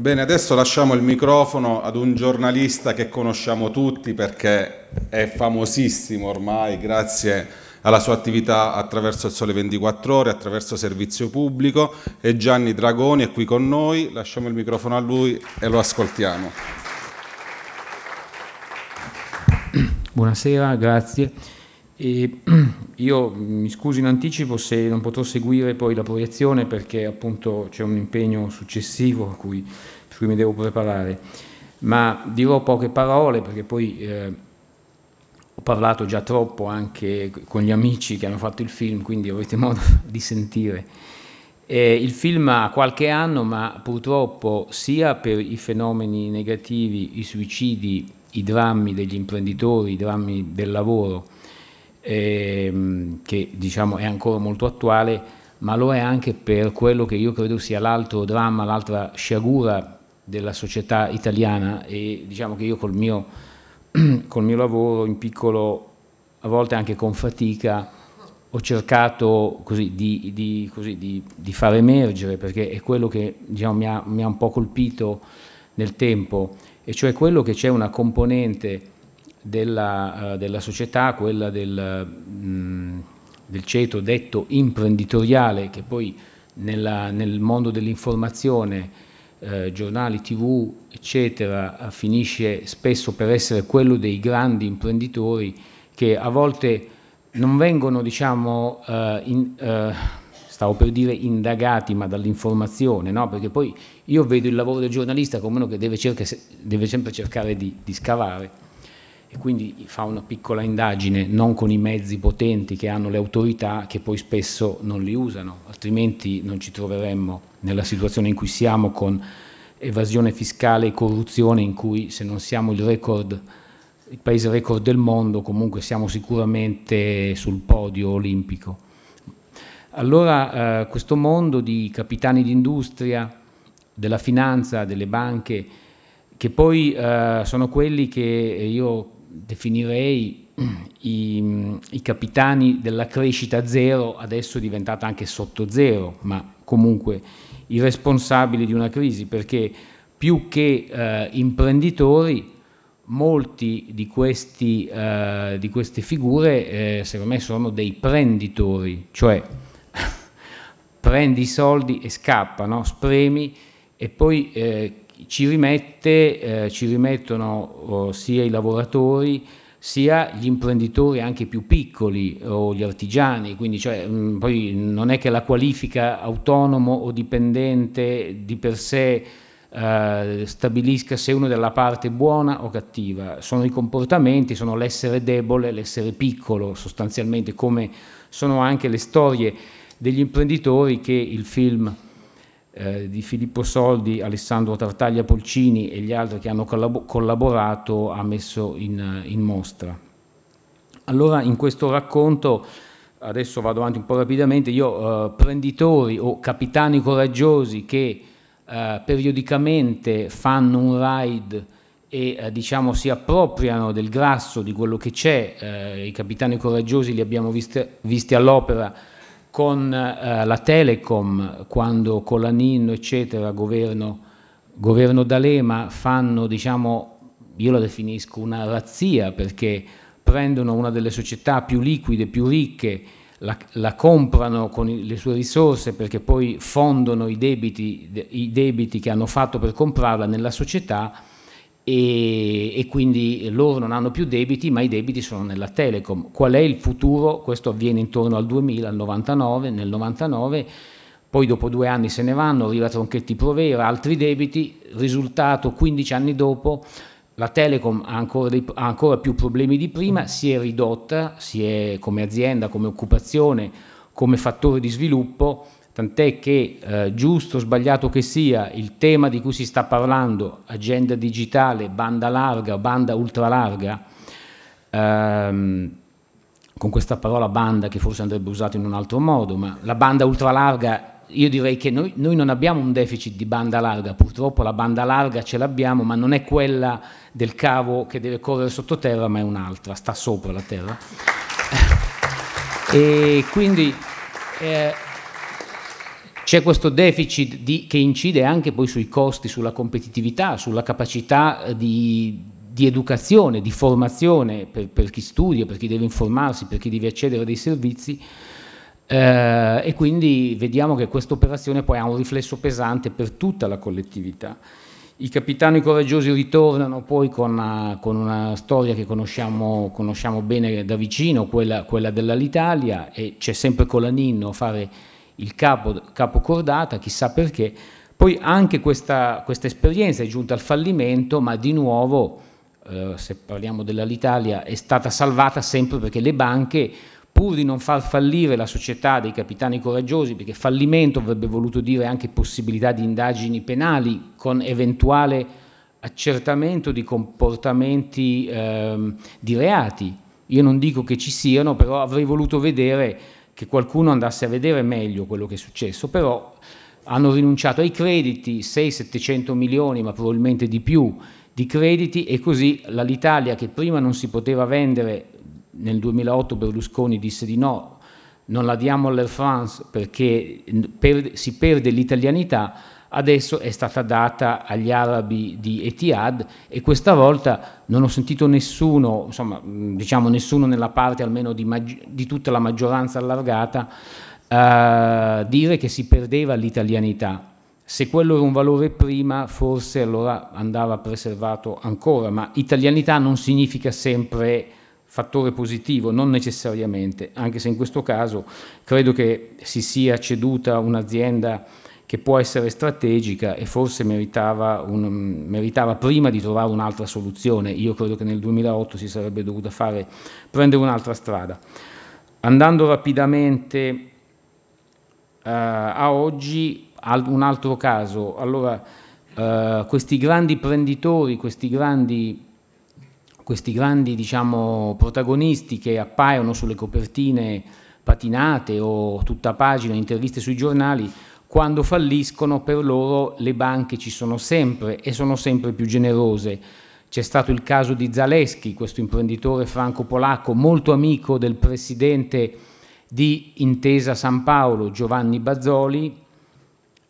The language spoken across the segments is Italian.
Bene, adesso lasciamo il microfono ad un giornalista che conosciamo tutti perché è famosissimo ormai grazie alla sua attività attraverso il Sole 24 Ore, attraverso Servizio Pubblico e Gianni Dragoni è qui con noi, lasciamo il microfono a lui e lo ascoltiamo. Buonasera, grazie. E io mm, mi scuso in anticipo se non potrò seguire poi la proiezione perché appunto c'è un impegno successivo cui, su cui mi devo preparare, ma dirò poche parole perché poi eh, ho parlato già troppo anche con gli amici che hanno fatto il film, quindi avrete modo di sentire. Eh, il film ha qualche anno, ma purtroppo sia per i fenomeni negativi, i suicidi, i drammi degli imprenditori, i drammi del lavoro, ehm, che diciamo è ancora molto attuale, ma lo è anche per quello che io credo sia l'altro dramma, l'altra sciagura della società italiana e diciamo che io col mio, col mio lavoro in piccolo, a volte anche con fatica, ho cercato così di, di, così di, di, far emergere, perché è quello che diciamo, mi, ha, mi, ha, un po' colpito nel tempo, e cioè quello che c'è una componente della, eh, della società, quella del, mh, mm, del, ceto detto imprenditoriale, che poi nella, nel mondo dell'informazione, eh, giornali, tv, eccetera, finisce spesso per essere quello dei grandi imprenditori che a volte non vengono, diciamo, eh, in, eh, stavo per dire indagati, ma dall'informazione, no? perché poi io vedo il lavoro del giornalista come uno che deve, cerca, deve sempre cercare di, di scavare e quindi fa una piccola indagine non con i mezzi potenti che hanno le autorità che poi spesso non li usano, altrimenti non ci troveremmo nella situazione in cui siamo con evasione fiscale e corruzione in cui se non siamo il record il paese record del mondo, comunque siamo sicuramente sul podio olimpico. Allora eh, questo mondo di capitani d'industria, della finanza, delle banche, che poi eh, sono quelli che io definirei i, i, capitani della crescita zero, adesso diventata anche sotto zero, ma comunque i responsabili di una crisi, perché più che eh, imprenditori, molti di, questi, eh, di queste figure, eh, secondo me, sono dei prenditori, cioè prendi i soldi e scappa, no? spremi e poi eh, ci, rimette, eh, ci rimettono eh, sia i lavoratori sia gli imprenditori anche più piccoli o gli artigiani, quindi cioè, mh, mm, poi non è che la qualifica autonomo o dipendente di per sé eh, stabilisca se uno è dalla parte buona o cattiva, sono i comportamenti, sono l'essere debole, l'essere piccolo sostanzialmente, come sono anche le storie degli imprenditori che il film eh, di Filippo Soldi, Alessandro Tartaglia Polcini e gli altri che hanno collab collaborato ha messo in, in, mostra. Allora in questo racconto, adesso vado avanti un po' rapidamente, io eh, prenditori o capitani coraggiosi che eh, periodicamente fanno un ride e eh, diciamo si appropriano del grasso di quello che c'è, eh, i capitani coraggiosi li abbiamo visti, visti all'opera con eh, la Telecom, quando Colaninno, eccetera, governo, governo D'Alema, fanno, diciamo, io la definisco una razzia, perché prendono una delle società più liquide, più ricche, la, la, comprano con le sue risorse perché poi fondono i debiti, i debiti che hanno fatto per comprarla nella società e, e, quindi loro non hanno più debiti, ma i debiti sono nella Telecom. Qual è il futuro? Questo avviene intorno al 2000, al 99, nel 99, poi dopo due anni se ne vanno, arriva Tronchetti Provera, altri debiti, risultato 15 anni dopo la Telecom ha ancora, dei, ha ancora più problemi di prima, si è ridotta, si è come azienda, come occupazione, come fattore di sviluppo, tant'è che eh, giusto o sbagliato che sia il tema di cui si sta parlando, agenda digitale, banda larga, banda ultralarga, ehm, con questa parola banda che forse andrebbe usata in un altro modo, ma la banda ultralarga io direi che noi, noi, non abbiamo un deficit di banda larga, purtroppo la banda larga ce l'abbiamo, ma non è quella del cavo che deve correre sottoterra, ma è un'altra, sta sopra la terra. e quindi eh, c'è questo deficit di, che incide anche poi sui costi, sulla competitività, sulla capacità eh, di, di educazione, di formazione per, per, chi studia, per chi deve informarsi, per chi deve accedere a dei servizi. Eh, e quindi vediamo che questa operazione poi ha un riflesso pesante per tutta la collettività. I capitani coraggiosi ritornano poi con una, eh, con una storia che conosciamo, conosciamo, bene da vicino, quella, quella dell'Alitalia, e c'è sempre Colaninno a fare il capo, capo cordata, chissà perché. Poi anche questa, questa esperienza è giunta al fallimento, ma di nuovo, eh, se parliamo dell'Alitalia, è stata salvata sempre perché le banche, pur di non far fallire la società dei capitani coraggiosi, perché fallimento avrebbe voluto dire anche possibilità di indagini penali con eventuale accertamento di comportamenti eh, di reati. Io non dico che ci siano, però avrei voluto vedere che qualcuno andasse a vedere meglio quello che è successo, però hanno rinunciato ai crediti, 6-700 milioni, ma probabilmente di più, di crediti e così l'Italia che prima non si poteva vendere, nel 2008 Berlusconi disse di no, non la diamo all'Air France perché per, si perde l'italianità, adesso è stata data agli arabi di Etihad e questa volta non ho sentito nessuno, insomma diciamo nessuno nella parte almeno di, di tutta la maggioranza allargata, eh, dire che si perdeva l'italianità. Se quello era un valore prima, forse allora andava preservato ancora, ma italianità non significa sempre fattore positivo, non necessariamente, anche se in questo caso credo che si sia ceduta un'azienda che può essere strategica e forse meritava, un, meritava prima di trovare un'altra soluzione. Io credo che nel 2008 si sarebbe dovuta fare, prendere un'altra strada. Andando rapidamente Uh, a oggi al, un altro caso. Allora, uh, questi grandi prenditori, questi grandi, questi grandi diciamo, protagonisti che appaiono sulle copertine patinate o tutta pagina, interviste sui giornali, quando falliscono per loro le banche ci sono sempre e sono sempre più generose. C'è stato il caso di Zaleschi, questo imprenditore franco-polacco molto amico del presidente di Intesa San Paolo, Giovanni Bazzoli,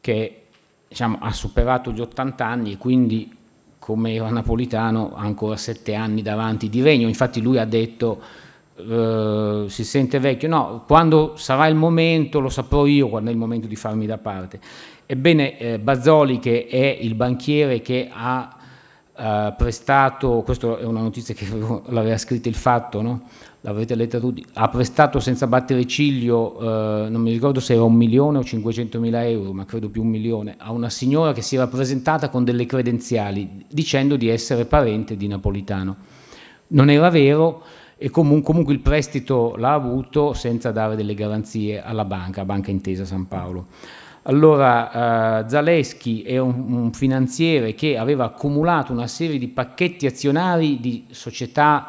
che diciamo, ha superato gli 80 anni e quindi, come era napolitano, ha ancora 7 anni davanti di regno. Infatti lui ha detto eh, si sente vecchio, no, quando sarà il momento, lo saprò io quando è il momento di farmi da parte. Ebbene, eh, Bazzoli, che è il banchiere che ha eh, prestato, questa è una notizia che l'aveva scritta il fatto, no? l'avrete letta tutti, ha prestato senza battere ciglio, eh, non mi ricordo se era un milione o 500 mila euro, ma credo più un milione, a una signora che si era presentata con delle credenziali dicendo di essere parente di Napolitano. Non era vero, e comunque, comunque il prestito l'ha avuto senza dare delle garanzie alla banca, Banca Intesa San Paolo. Allora, eh, Zaleschi è un, un, finanziere che aveva accumulato una serie di pacchetti azionari di società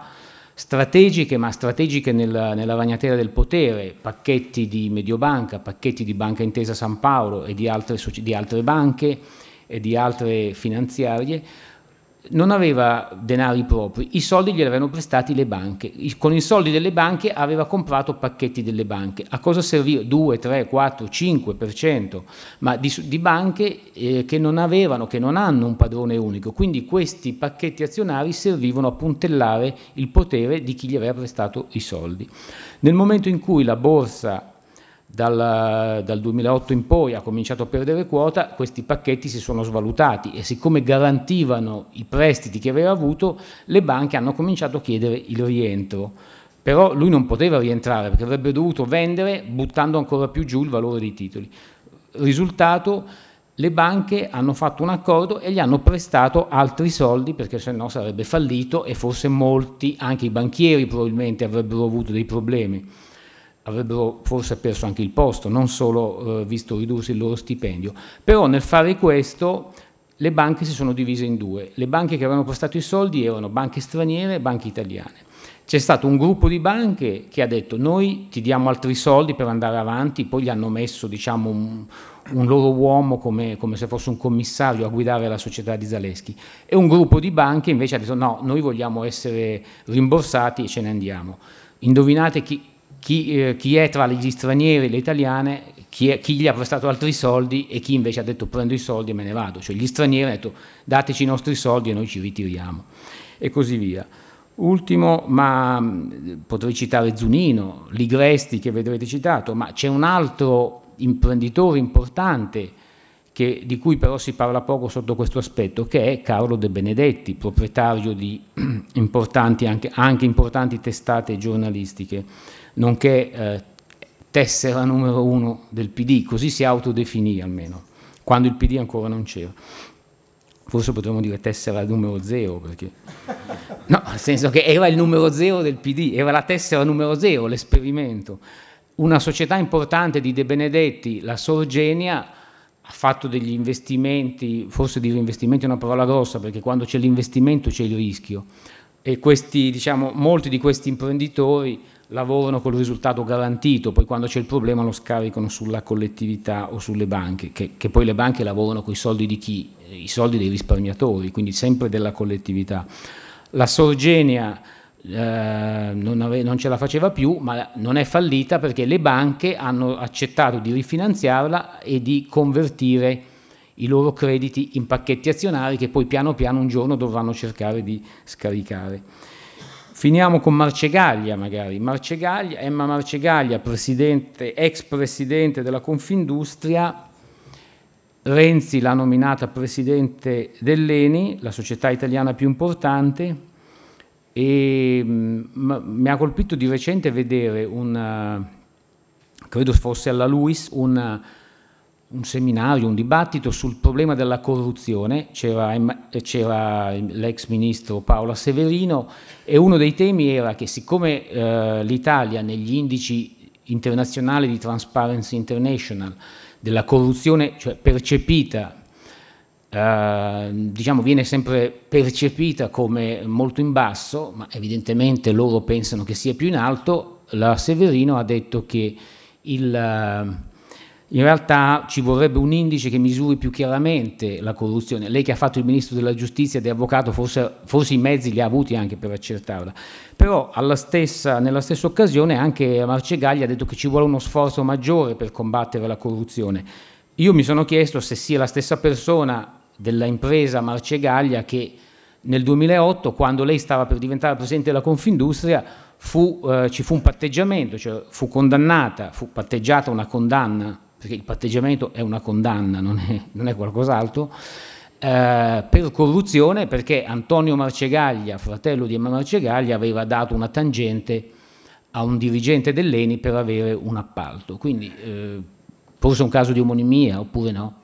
strategiche, ma strategiche nel, nella ragnatela del potere, pacchetti di Mediobanca, pacchetti di Banca Intesa San Paolo e di altre, di altre banche e di altre finanziarie, non aveva denari propri, i soldi glieli avevano prestati le banche, con i soldi delle banche aveva comprato pacchetti delle banche, a cosa serviva 2, 3, 4, 5%, ma di, di banche eh, che non avevano, che non hanno un padrone unico, quindi questi pacchetti azionari servivano a puntellare il potere di chi gli aveva prestato i soldi. Nel momento in cui la borsa dal, dal, 2008 in poi ha cominciato a perdere quota, questi pacchetti si sono svalutati e siccome garantivano i prestiti che aveva avuto, le banche hanno cominciato a chiedere il rientro. Però lui non poteva rientrare perché avrebbe dovuto vendere buttando ancora più giù il valore dei titoli. Risultato, le banche hanno fatto un accordo e gli hanno prestato altri soldi perché se no sarebbe fallito e forse molti, anche i banchieri probabilmente avrebbero avuto dei problemi avrebbero forse perso anche il posto, non solo eh, visto ridursi il loro stipendio. Però nel fare questo le banche si sono divise in due. Le banche che avevano prestato i soldi erano banche straniere e banche italiane. C'è stato un gruppo di banche che ha detto noi ti diamo altri soldi per andare avanti, poi gli hanno messo diciamo, un, un loro uomo come, come, se fosse un commissario a guidare la società di Zaleschi e un gruppo di banche invece ha detto no, noi vogliamo essere rimborsati e ce ne andiamo. Indovinate chi, chi, eh, chi, è tra gli stranieri e le italiane, chi, è, chi, gli ha prestato altri soldi e chi invece ha detto prendo i soldi e me ne vado, cioè gli stranieri hanno detto dateci i nostri soldi e noi ci ritiriamo e così via. Ultimo, ma potrei citare Zunino, Ligresti che vedrete citato, ma c'è un altro imprenditore importante che, di cui però si parla poco sotto questo aspetto, che è Carlo De Benedetti, proprietario di importanti, anche, anche importanti testate giornalistiche nonché eh, tessera numero uno del PD, così si autodefinì almeno, quando il PD ancora non c'era. Forse potremmo dire tessera numero zero, perché... No, nel senso che era il numero zero del PD, era la tessera numero zero, l'esperimento. Una società importante di De Benedetti, la Sorgenia, ha fatto degli investimenti, forse dire investimenti è una parola grossa, perché quando c'è l'investimento c'è il rischio. E questi, diciamo, molti di questi imprenditori lavorano col risultato garantito, poi quando c'è il problema lo scaricano sulla collettività o sulle banche, che, che poi le banche lavorano con i soldi di chi? I soldi dei risparmiatori, quindi sempre della collettività. La Sorgenia eh, non, ave, non ce la faceva più, ma non è fallita perché le banche hanno accettato di rifinanziarla e di convertire i loro crediti in pacchetti azionari che poi piano piano un giorno dovranno cercare di scaricare. Finiamo con Marcegaglia magari. Marcegaglia, Emma Marcegaglia, presidente, ex presidente della Confindustria, Renzi l'ha nominata presidente dell'ENI, la società italiana più importante, e mm, mi ha colpito di recente vedere un, eh, credo fosse alla Luis, un un seminario, un dibattito sul problema della corruzione, c'era, l'ex ministro Paola Severino e uno dei temi era che siccome eh, l'Italia negli indici internazionali di Transparency International della corruzione cioè percepita, eh, diciamo viene sempre percepita come molto in basso, ma evidentemente loro pensano che sia più in alto, la Severino ha detto che il in realtà ci vorrebbe un indice che misuri più chiaramente la corruzione. Lei che ha fatto il ministro della giustizia ed è avvocato, forse, forse, i mezzi li ha avuti anche per accertarla. Però stessa, nella stessa occasione anche Marcegaglia ha detto che ci vuole uno sforzo maggiore per combattere la corruzione. Io mi sono chiesto se sia la stessa persona dell'impresa Marcegaglia che nel 2008, quando lei stava per diventare presidente della Confindustria, fu, eh, ci fu un patteggiamento, cioè fu condannata, fu patteggiata una condanna perché il patteggiamento è una condanna, non è, non è qualcos'altro, eh, per corruzione perché Antonio Marcegaglia, fratello di Emma Marcegaglia, aveva dato una tangente a un dirigente dell'ENI per avere un appalto. Quindi eh, forse un caso di omonimia oppure no?